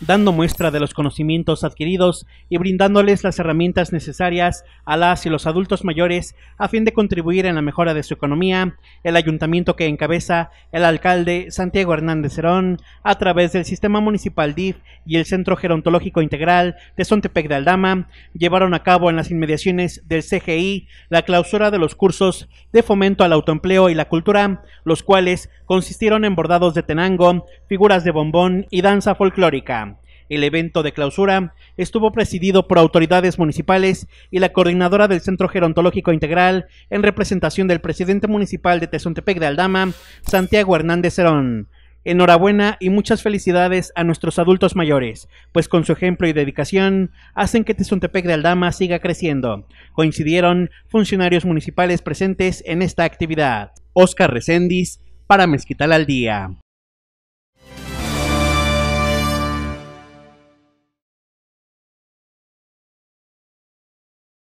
dando muestra de los conocimientos adquiridos y brindándoles las herramientas necesarias a las y los adultos mayores a fin de contribuir en la mejora de su economía, el ayuntamiento que encabeza el alcalde Santiago Hernández Cerón a través del sistema municipal DIF y el Centro Gerontológico Integral de Sontepec de Aldama, llevaron a cabo en las inmediaciones del CGI la clausura de los cursos de fomento al autoempleo y la cultura, los cuales consistieron en bordados de tenango, figuras de bombón y danza folclórica. El evento de clausura estuvo presidido por autoridades municipales y la coordinadora del Centro Gerontológico Integral en representación del presidente municipal de Tezontepec de Aldama, Santiago Hernández Cerón. Enhorabuena y muchas felicidades a nuestros adultos mayores, pues con su ejemplo y dedicación hacen que Tezontepec de Aldama siga creciendo. Coincidieron funcionarios municipales presentes en esta actividad. Oscar Recendis, para Mezquital al Día.